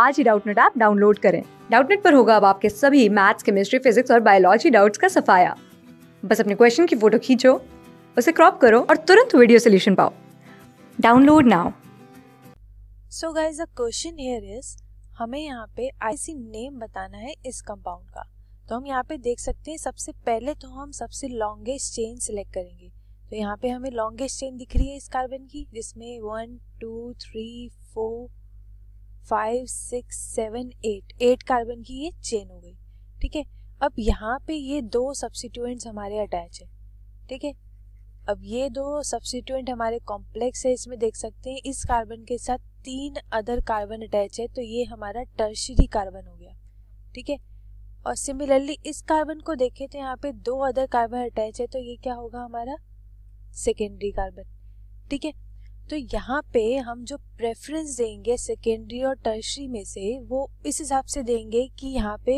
आज ही Doubtnut app download करें डाउटनेट पर होगा अब आपके सभी मैथ्स केमिस्ट्री फिजिक्स और बायोलॉजी डाउट्स का सफाया बस अपने क्वेश्चन की फोटो खींचो उसे क्रॉप करो और तुरंत वीडियो सोल्यूशन पाओ download now so guys the question here is हमें यहाँ पे आईसी नेम बताना है इस कंपाउंड का तो हम यहाँ पे देख सकते हैं सबसे पहले तो हम सबसे लॉन्गेस्ट चेन सिलेक्ट करेंगे तो यहाँ पे हमें लॉन्गेस्ट चेन दिख रही है इस कार्बन की जिसमें one two three four five six seven eight eight carbon की ये चेन हो गई ठीक है अब यहाँ पे ये दो सब्सिट्यूएंट्स हमारे अटैच है ठीक है अब ये दो सब्सिट्यूएंट हमारे कॉम्प्लेक्स है इसमें देख सकते हैं इस कार्बन के साथ तीन अदर कार्बन अटैच है तो ये हमारा टर्शरी कार्बन हो गया ठीक है और सिमिलरली इस कार्बन को देखें तो यहाँ पे दो अदर कार्बन अटैच है तो ये क्या होगा हमारा सेकेंडरी कार्बन ठीक है तो यहाँ पे हम जो प्रेफरेंस देंगे सेकेंडरी और टर्शरी में से वो इस हिसाब से देंगे कि यहाँ पे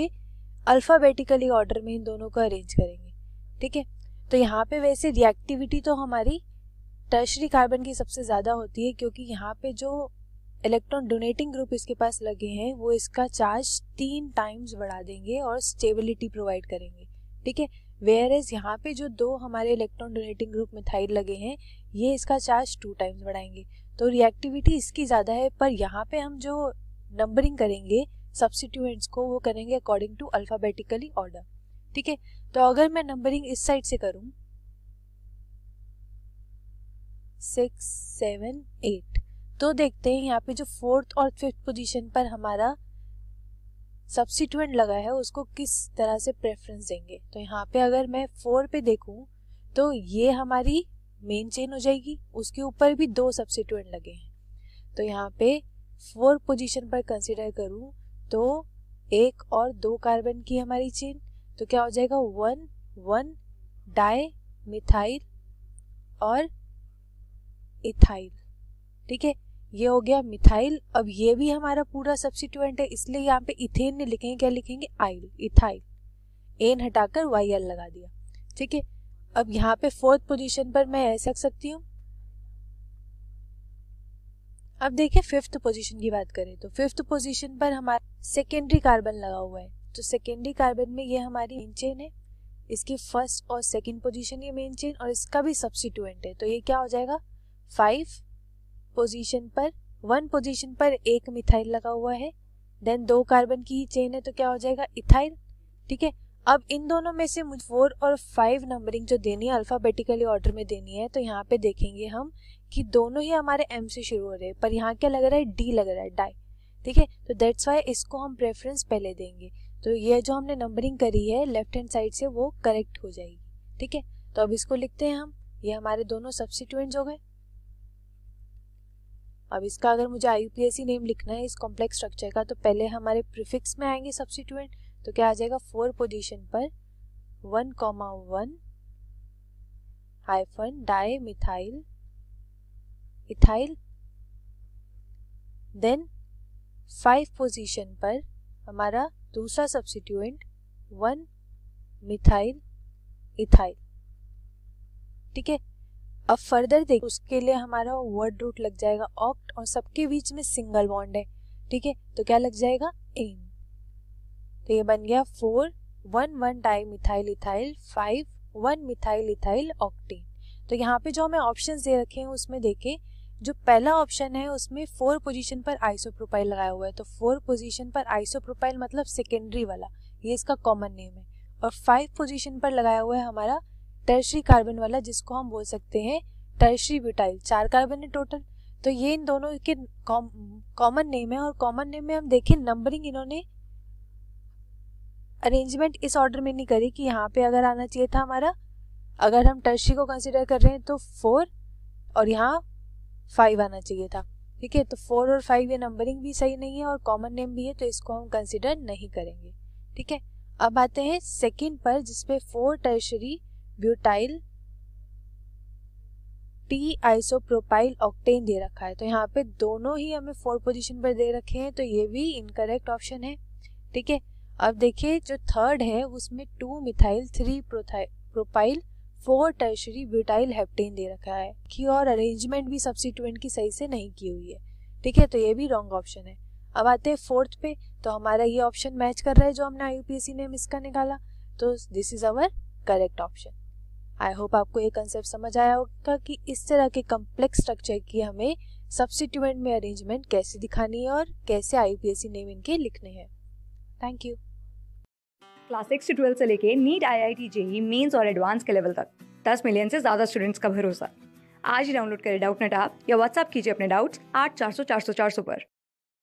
अल्फ़ाबेटिकली ऑर्डर में इन दोनों को अरेंज करेंगे ठीक है तो यहाँ पे वैसे रिएक्टिविटी तो हमारी टर्शरी कार्बन की सबसे ज़्यादा होती है क्योंकि यहाँ पे जो इलेक्ट्रॉन डोनेटिंग ग्रुप इसके पास लगे हैं वो इसका चार्ज तीन टाइम्स बढ़ा देंगे और स्टेबिलिटी प्रोवाइड करेंगे ठीक है वेयर इज यहाँ पे जो दो हमारे इलेक्ट्रॉन डोनेटिंग ग्रुप मिथाइल लगे हैं ये इसका चार्ज टू टाइम्स बढ़ाएंगे तो रिएक्टिविटी इसकी ज़्यादा है पर यहाँ पे हम जो नंबरिंग करेंगे सब्सिट्यूएंट्स को वो करेंगे अकॉर्डिंग टू अल्फ़ाबेटिकली ऑर्डर ठीक है तो अगर मैं नंबरिंग इस साइड से करूँ सिक्स सेवन एट तो देखते हैं यहाँ पे जो फोर्थ और फिफ्थ पोजीशन पर हमारा सब्सिट्यूएंट लगा है उसको किस तरह से प्रेफरेंस देंगे तो यहाँ पे अगर मैं फोर पे देखूँ तो ये हमारी मेन चेन हो जाएगी उसके ऊपर भी दो सब्सिट्यूएंट लगे हैं तो यहाँ पे फोर पोजीशन पर कंसिडर करूँ तो एक और दो कार्बन की हमारी चेन तो क्या हो जाएगा वन वन डाई मिथाइल और इथाइल ठीक है ये हो गया मिथाइल अब ये भी हमारा पूरा सब्सिट्यूएंट है इसलिए यहाँ पे इथेन नहीं लिखेंगे क्या लिखेंगे आइल इथाइल एन हटाकर वाई एल लगा दिया ठीक है अब यहाँ पे फोर्थ पोजीशन पर मैं रख सकती हूँ अब देखिए फिफ्थ पोजीशन की बात करें तो फिफ्थ पोजीशन पर हमारा सेकेंडरी कार्बन लगा हुआ है तो सेकेंडरी कार्बन में ये हमारी मेन चेन है इसकी फर्स्ट और सेकेंड पोजिशन ये मेन चेन और इसका भी सब्सिट्यूएंट है तो ये क्या हो जाएगा फाइव पोजीशन पर वन पोजीशन पर एक मिथाइल लगा हुआ है देन दो कार्बन की ही चेन है तो क्या हो जाएगा इथाइल ठीक है अब इन दोनों में से मुझे फोर और फाइव नंबरिंग जो देनी है अल्फ़ाबेटिकली ऑर्डर में देनी है तो यहाँ पे देखेंगे हम कि दोनों ही हमारे एम से शुरू हो रहे हैं पर यहाँ क्या लग रहा है डी लग रहा है डाई ठीक है तो दैट्स वाई इसको हम प्रेफरेंस पहले देंगे तो ये जो हमने नंबरिंग करी है लेफ्ट हैंड साइड से वो करेक्ट हो जाएगी ठीक है तो अब इसको लिखते हैं हम ये हमारे दोनों सब्सिट्यूएंट्स हो गए अब इसका अगर मुझे आई नेम लिखना है इस कॉम्प्लेक्स स्ट्रक्चर का तो पहले हमारे प्रिफिक्स में आएंगे सब्सिट्यूएंट तो क्या आ जाएगा फोर पोजीशन पर one comma one hyphen di methyl ethyl then five position पर हमारा दूसरा सब्सिट्यूएंट वन मिथाइल इथाइल ठीक है अब फर्दर देख उसके लिए हमारा वर्ड रूट लग जाएगा ऑक्ट और सबके बीच में सिंगल बॉन्ड है ठीक है तो क्या लग जाएगा एन तो ये बन गया four one one di methyl ethyl five one methyl ethyl octane तो यहाँ पे जो हमें ऑप्शन दे रखे हैं उसमें देखें जो पहला ऑप्शन है उसमें फोर पोजीशन पर आइसोप्रोपाइल लगाया हुआ है तो फोर पोजीशन पर आइसोप्रोपाइल मतलब सेकेंडरी वाला ये इसका कॉमन नेम है और फाइव पोजीशन पर लगाया हुआ है हमारा टर्शरी कार्बन वाला जिसको हम बोल सकते हैं टर्शरी ब्यूटाइल चार कार्बन है टोटल तो ये इन दोनों के कॉमन नेम है और कॉमन नेम में हम देखें नंबरिंग इन्होंने अरेंजमेंट इस ऑर्डर में नहीं करी कि यहाँ पे अगर आना चाहिए था हमारा अगर हम टर्शी को कंसिडर कर रहे हैं तो फोर और यहाँ फाइव आना चाहिए था ठीक है तो फोर और फाइव ये नंबरिंग भी सही नहीं है और कॉमन नेम भी है तो इसको हम कंसिडर नहीं करेंगे ठीक है अब आते हैं सेकेंड पर जिसपे four tertiary butyl T isopropyl octane दे रखा है तो यहाँ पे दोनों ही हमें फोर पोजीशन पर दे रखे हैं तो ये भी इनकरेक्ट ऑप्शन है ठीक है अब देखिए जो थर्ड है उसमें two methyl three propyl four tertiary butyl heptane दे रखा है कि और अरेंजमेंट भी सब्सिटेंट की सही से नहीं की हुई है ठीक है तो ये भी रॉन्ग ऑप्शन है अब आते हैं फोर्थ पे तो हमारा ये ऑप्शन मैच कर रहा है जो हमने आई ने इसका निकाला तो this is our correct option I hope आपको ये कंसेप्ट समझ आया होगा कि इस तरह के कम्प्लेक्स स्ट्रक्चर की हमें सब्सिट्यूएंट में अरेंजमेंट कैसे दिखानी है और कैसे एस नेम इनके लिखने हैं थैंक यू क्लास सिक्स से ट्वेल्थ से लेके NEET I I T JEE mains और एडवांस के लेवल तक दस मिलियन से ज़्यादा स्टूडेंट्स का भरोसा आज ही डाउनलोड करें डाउट नेट आप या व्हाट्सअप कीजिए अपने डाउट्स आठ चार सौ चार सौ चार सौ पर